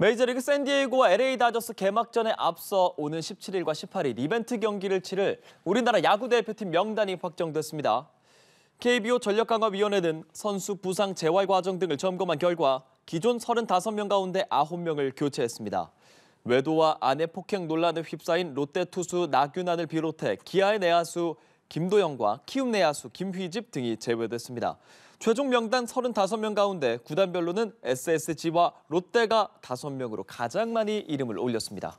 메이저리그 샌디에이고와 LA 다저스 개막전에 앞서 오는 17일과 18일 이벤트 경기를 치를 우리나라 야구 대표팀 명단이 확정됐습니다. KBO 전력강화위원회는 선수 부상 재활 과정 등을 점검한 결과 기존 35명 가운데 9명을 교체했습니다. 외도와 아내 폭행 논란에 휩싸인 롯데 투수 나균환을 비롯해 기아의 내야수 김도영과 키움내 야수 김휘집 등이 제외됐습니다. 최종 명단 35명 가운데 구단별로는 SSG와 롯데가 5명으로 가장 많이 이름을 올렸습니다.